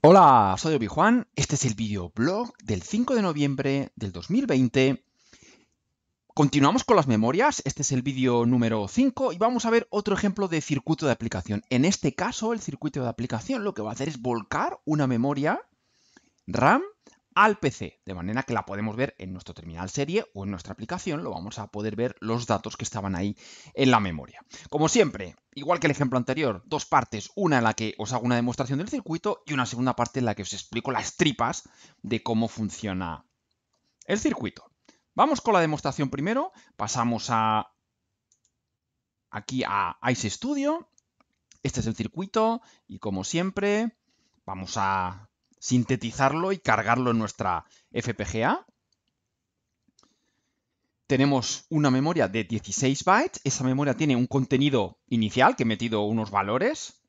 Hola, soy Obi Juan. Este es el videoblog del 5 de noviembre del 2020. Continuamos con las memorias. Este es el vídeo número 5 y vamos a ver otro ejemplo de circuito de aplicación. En este caso, el circuito de aplicación lo que va a hacer es volcar una memoria RAM al PC, de manera que la podemos ver en nuestro terminal serie o en nuestra aplicación, lo vamos a poder ver los datos que estaban ahí en la memoria. Como siempre, igual que el ejemplo anterior, dos partes, una en la que os hago una demostración del circuito y una segunda parte en la que os explico las tripas de cómo funciona el circuito. Vamos con la demostración primero, pasamos a aquí a Ice Studio, este es el circuito y como siempre vamos a sintetizarlo y cargarlo en nuestra FPGA. Tenemos una memoria de 16 bytes. Esa memoria tiene un contenido inicial que he metido unos valores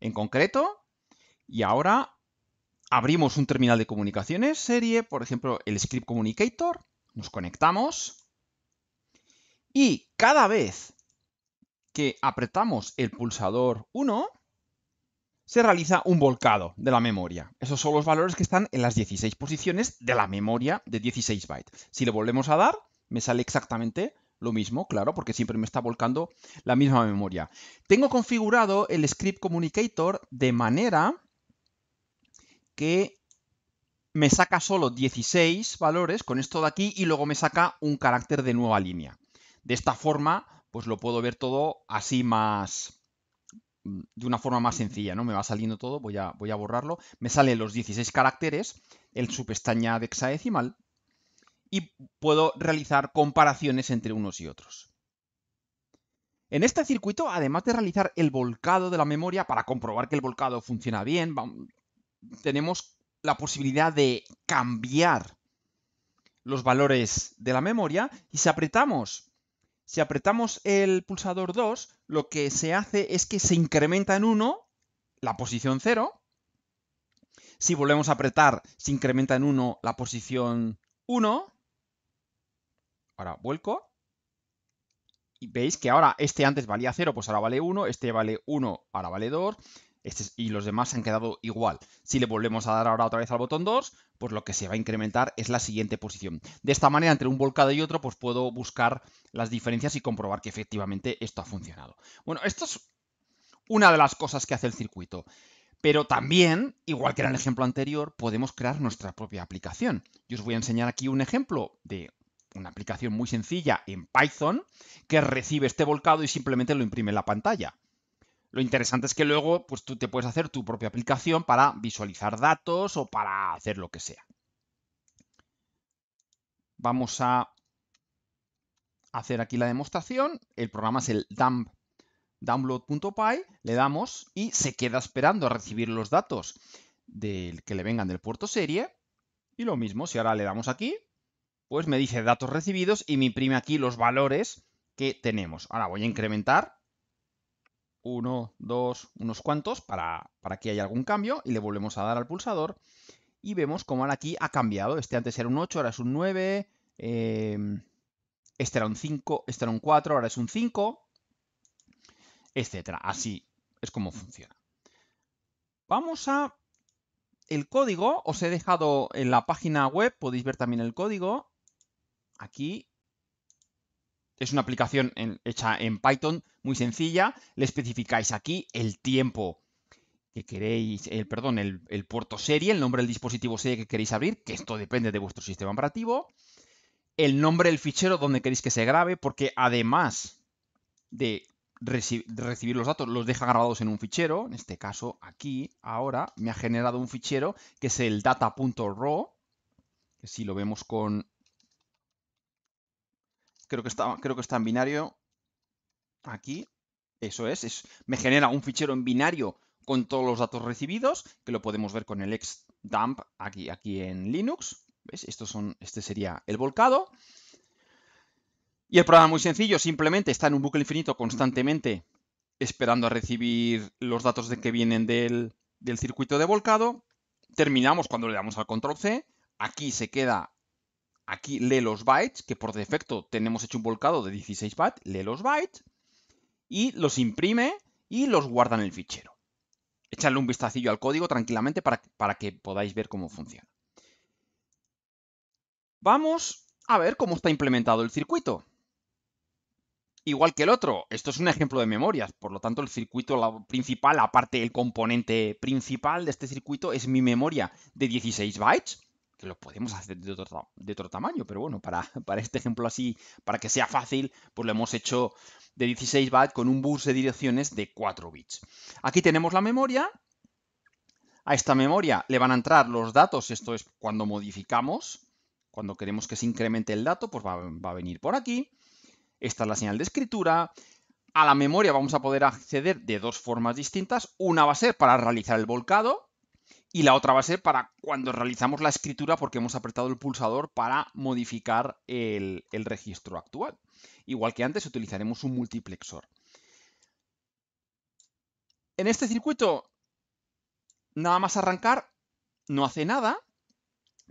en concreto. Y ahora abrimos un terminal de comunicaciones serie, por ejemplo, el script communicator. Nos conectamos. Y cada vez que apretamos el pulsador 1, se realiza un volcado de la memoria. Esos son los valores que están en las 16 posiciones de la memoria de 16 bytes. Si le volvemos a dar, me sale exactamente lo mismo, claro, porque siempre me está volcando la misma memoria. Tengo configurado el script communicator de manera que me saca solo 16 valores con esto de aquí y luego me saca un carácter de nueva línea. De esta forma, pues lo puedo ver todo así más, de una forma más sencilla, ¿no? Me va saliendo todo, voy a, voy a borrarlo. Me salen los 16 caracteres, el subpestaña de hexadecimal, y puedo realizar comparaciones entre unos y otros. En este circuito, además de realizar el volcado de la memoria para comprobar que el volcado funciona bien, tenemos la posibilidad de cambiar los valores de la memoria y si apretamos si apretamos el pulsador 2, lo que se hace es que se incrementa en 1 la posición 0. Si volvemos a apretar, se incrementa en 1 la posición 1. Ahora vuelco. Y veis que ahora este antes valía 0, pues ahora vale 1. Este vale 1, ahora vale 2. Este y los demás han quedado igual. Si le volvemos a dar ahora otra vez al botón 2, pues lo que se va a incrementar es la siguiente posición. De esta manera, entre un volcado y otro, pues puedo buscar las diferencias y comprobar que efectivamente esto ha funcionado. Bueno, esto es una de las cosas que hace el circuito. Pero también, igual que en el ejemplo anterior, podemos crear nuestra propia aplicación. Yo os voy a enseñar aquí un ejemplo de una aplicación muy sencilla en Python que recibe este volcado y simplemente lo imprime en la pantalla. Lo interesante es que luego pues, tú te puedes hacer tu propia aplicación para visualizar datos o para hacer lo que sea. Vamos a hacer aquí la demostración. El programa es el dump download.py, le damos y se queda esperando a recibir los datos del que le vengan del puerto serie. Y lo mismo, si ahora le damos aquí, pues me dice datos recibidos y me imprime aquí los valores que tenemos. Ahora voy a incrementar uno, dos, unos cuantos para, que haya algún cambio y le volvemos a dar al pulsador y vemos cómo aquí ha cambiado. Este antes era un 8, ahora es un 9, em, este era un 5, este era un 4, ahora es un 5, etcétera. Así es como funciona. Vamos a el código, os he dejado en la página web, podéis ver también el código. Aquí es una aplicación hecha en Python, muy sencilla. Le especificáis aquí el tiempo que queréis, el, perdón, el, puerto serie, el nombre del dispositivo serie que queréis abrir, que esto depende de vuestro sistema operativo, el nombre del fichero donde queréis que se grabe, porque además de recibir los datos, los deja grabados en un fichero, en este caso aquí, ahora, me ha generado un fichero que es el data.raw, que si lo vemos con Creo que está, creo que está en binario. Aquí. Eso es, es. Me genera un fichero en binario con todos los datos recibidos, que lo podemos ver con el xdump aquí, aquí en Linux. ¿Ves? Estos son, este sería el volcado. Y el programa es muy sencillo, simplemente está en un bucle infinito constantemente esperando a recibir los datos de que vienen del, del circuito de volcado. Terminamos cuando le damos al control C. Aquí se queda aquí lee los bytes, que por defecto tenemos hecho un volcado de 16 bytes, lee los bytes y los imprime y los guarda en el fichero. Echadle un vistacillo al código tranquilamente para, para que podáis ver cómo funciona. Vamos a ver cómo está implementado el circuito. Igual que el otro, esto es un ejemplo de memorias, por lo tanto el circuito principal, aparte el componente principal de este circuito, es mi memoria de 16 bytes, que lo podemos hacer de otro, tamaño, pero bueno, para, este ejemplo así, para que sea fácil, pues lo hemos hecho de 16 bytes con un bus de direcciones de 4 bits. Aquí tenemos la memoria. A esta memoria le van a entrar los datos, esto es cuando modificamos, cuando queremos que se incremente el dato, pues va a venir por aquí. Esta es la señal de escritura. A la memoria vamos a poder acceder de dos formas distintas. Una va a ser para realizar el volcado, y la otra va a ser para cuando realizamos la escritura porque hemos apretado el pulsador para modificar el, registro actual. Igual que antes utilizaremos un multiplexor. En este circuito, nada más arrancar, no hace nada,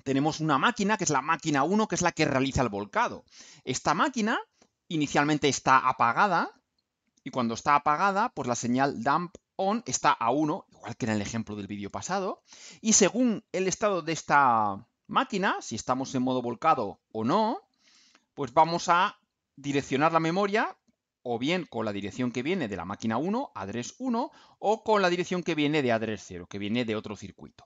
tenemos una máquina, que es la máquina 1, que es la que realiza el volcado. Esta máquina inicialmente está apagada, y cuando está apagada, pues la señal dump on está a 1, igual que en el ejemplo del vídeo pasado, y según el estado de esta máquina, si estamos en modo volcado o no, pues vamos a direccionar la memoria o bien con la dirección que viene de la máquina 1, address 1, o con la dirección que viene de address 0, que viene de otro circuito.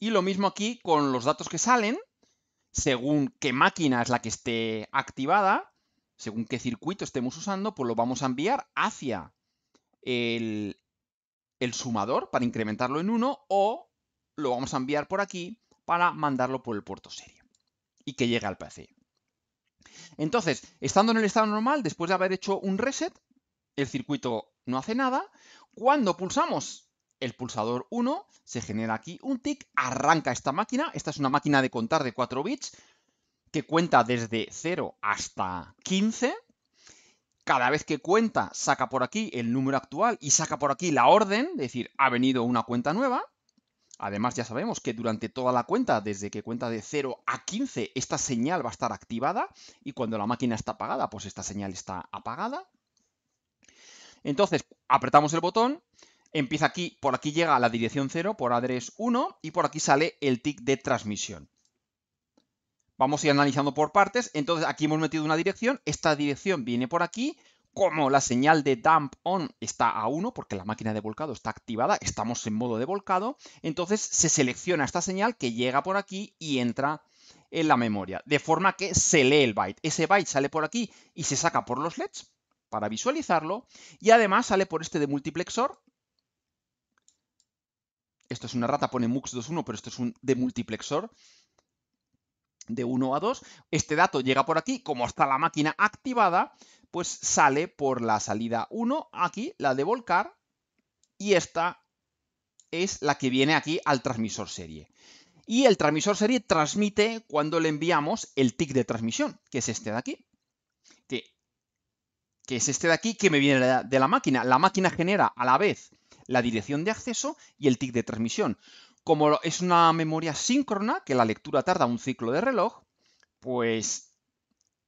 Y lo mismo aquí con los datos que salen, según qué máquina es la que esté activada, según qué circuito estemos usando, pues lo vamos a enviar hacia el, sumador para incrementarlo en 1 o lo vamos a enviar por aquí para mandarlo por el puerto serie y que llegue al PC. Entonces, estando en el estado normal, después de haber hecho un reset, el circuito no hace nada. Cuando pulsamos el pulsador 1, se genera aquí un tick, arranca esta máquina. Esta es una máquina de contar de 4 bits que cuenta desde 0 hasta 15 cada vez que cuenta saca por aquí el número actual y saca por aquí la orden, es decir, ha venido una cuenta nueva. Además ya sabemos que durante toda la cuenta, desde que cuenta de 0 a 15, esta señal va a estar activada y cuando la máquina está apagada, pues esta señal está apagada. Entonces, apretamos el botón, empieza aquí, por aquí llega a la dirección 0, por adres 1 y por aquí sale el tick de transmisión. Vamos a ir analizando por partes. Entonces aquí hemos metido una dirección. Esta dirección viene por aquí. Como la señal de dump on está a 1, porque la máquina de volcado está activada, estamos en modo de volcado, entonces se selecciona esta señal que llega por aquí y entra en la memoria, de forma que se lee el byte. Ese byte sale por aquí y se saca por los LEDs para visualizarlo, y además sale por este de multiplexor. Esto es una rata, pone MUX21, pero esto es un demultiplexor de 1 a 2. Este dato llega por aquí, como está la máquina activada, pues sale por la salida 1, aquí, la de volcar, y esta es la que viene aquí al transmisor serie. Y el transmisor serie transmite cuando le enviamos el TIC de transmisión, que es este de aquí. Que, es este de aquí que me viene de la, de la máquina. La máquina genera a la vez la dirección de acceso y el TIC de transmisión. Como es una memoria síncrona, que la lectura tarda un ciclo de reloj, pues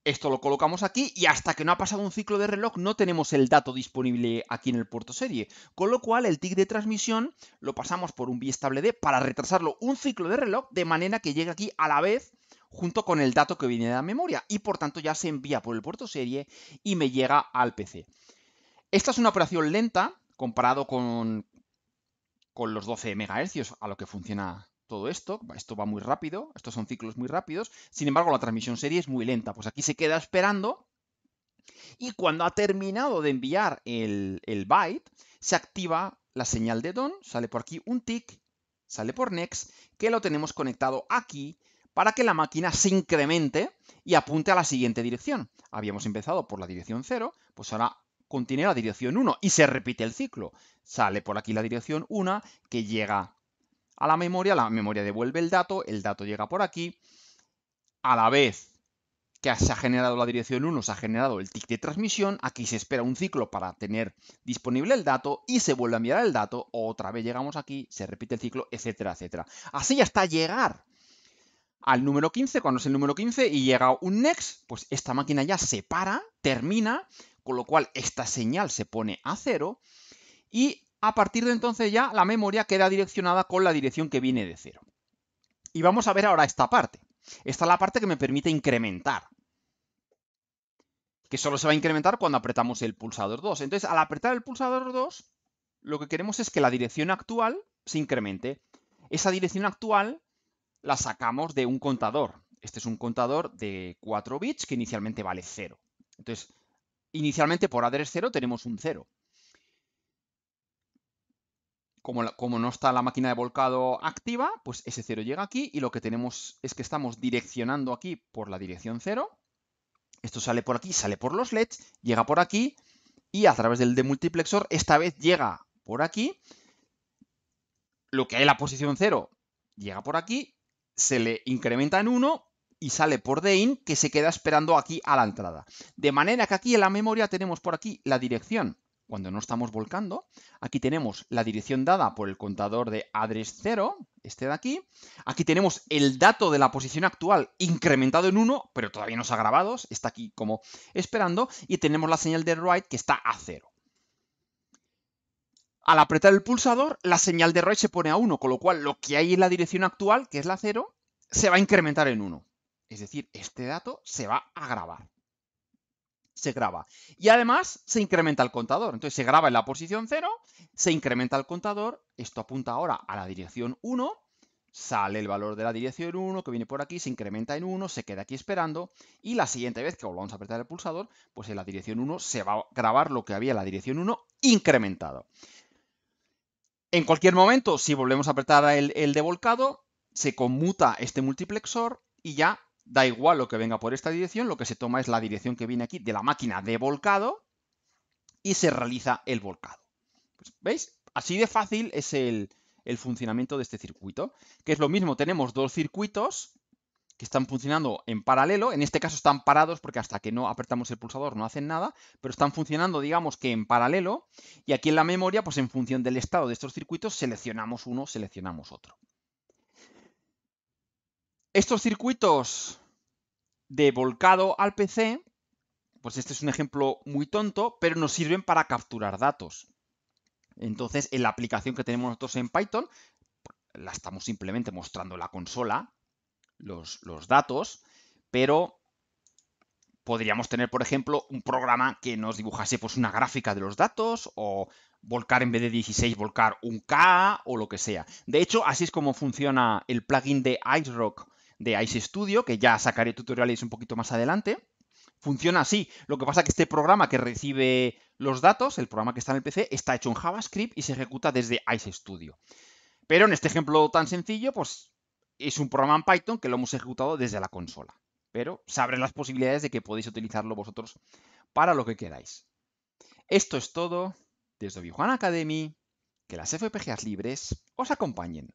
esto lo colocamos aquí y hasta que no ha pasado un ciclo de reloj no tenemos el dato disponible aquí en el puerto serie. Con lo cual el tick de transmisión lo pasamos por un biestable D para retrasarlo un ciclo de reloj de manera que llegue aquí a la vez junto con el dato que viene de la memoria y por tanto ya se envía por el puerto serie y me llega al PC. Esta es una operación lenta comparado con, con los 12 MHz a lo que funciona todo esto. Esto va muy rápido, estos son ciclos muy rápidos. Sin embargo, la transmisión serie es muy lenta. Pues aquí se queda esperando y cuando ha terminado de enviar el, byte, se activa la señal de DON, sale por aquí un tick, sale por next, que lo tenemos conectado aquí para que la máquina se incremente y apunte a la siguiente dirección. Habíamos empezado por la dirección 0, pues ahora contiene la dirección 1 y se repite el ciclo. Sale por aquí la dirección 1 que llega a la memoria, la memoria devuelve el dato, el dato llega por aquí. A la vez que se ha generado la dirección 1, se ha generado el tick de transmisión, aquí se espera un ciclo para tener disponible el dato y se vuelve a enviar el dato, otra vez llegamos aquí, se repite el ciclo, etcétera, etcétera. Así hasta llegar al número 15, cuando es el número 15 y llega un next, pues esta máquina ya se para, termina con lo cual esta señal se pone a cero y a partir de entonces ya la memoria queda direccionada con la dirección que viene de cero. Y vamos a ver ahora esta parte. Esta es la parte que me permite incrementar, que solo se va a incrementar cuando apretamos el pulsador 2. Entonces, al apretar el pulsador 2, lo que queremos es que la dirección actual se incremente. Esa dirección actual la sacamos de un contador. Este es un contador de 4 bits que inicialmente vale 0. Entonces, Inicialmente por address 0 tenemos un 0. Como, como, no está la máquina de volcado activa, pues ese 0 llega aquí y lo que tenemos es que estamos direccionando aquí por la dirección 0. Esto sale por aquí, sale por los LEDs, llega por aquí y a través del demultiplexor esta vez llega por aquí. Lo que hay en la posición 0 llega por aquí, se le incrementa en 1 y sale por Dane, que se queda esperando aquí a la entrada. De manera que aquí en la memoria tenemos por aquí la dirección cuando no estamos volcando. Aquí tenemos la dirección dada por el contador de address 0, este de aquí. Aquí tenemos el dato de la posición actual incrementado en 1, pero todavía no se ha grabado, está aquí como esperando. Y tenemos la señal de write que está a 0. Al apretar el pulsador, la señal de write se pone a 1, con lo cual lo que hay en la dirección actual, que es la 0, se va a incrementar en 1. Es decir, este dato se va a grabar. Se graba. Y además se incrementa el contador. Entonces se graba en la posición 0, se incrementa el contador, esto apunta ahora a la dirección 1, sale el valor de la dirección 1 que viene por aquí, se incrementa en 1, se queda aquí esperando y la siguiente vez que volvamos a apretar el pulsador, pues en la dirección 1 se va a grabar lo que había en la dirección 1 incrementado. En cualquier momento, si volvemos a apretar el, devolcado, se conmuta este multiplexor y ya da igual lo que venga por esta dirección, lo que se toma es la dirección que viene aquí de la máquina de volcado y se realiza el volcado. Pues, ¿Veis? Así de fácil es el, el funcionamiento de este circuito, que es lo mismo, tenemos dos circuitos que están funcionando en paralelo, en este caso están parados porque hasta que no apretamos el pulsador no hacen nada, pero están funcionando digamos que en paralelo y aquí en la memoria pues en función del estado de estos circuitos seleccionamos uno, seleccionamos otro. Estos circuitos de volcado al PC, pues este es un ejemplo muy tonto, pero nos sirven para capturar datos. Entonces, en la aplicación que tenemos nosotros en Python, la estamos simplemente mostrando la consola, los, datos, pero podríamos tener, por ejemplo, un programa que nos dibujase pues, una gráfica de los datos o volcar en vez de 16, volcar un K o lo que sea. De hecho, así es como funciona el plugin de IceRock de Ice Studio, que ya sacaré tutoriales un poquito más adelante. Funciona así. Lo que pasa es que este programa que recibe los datos, el programa que está en el PC, está hecho en JavaScript y se ejecuta desde Ice Studio. Pero en este ejemplo tan sencillo, pues es un programa en Python que lo hemos ejecutado desde la consola. Pero se abren las posibilidades de que podéis utilizarlo vosotros para lo que queráis. Esto es todo desde Vijuana Academy. Que las FPGAs libres os acompañen.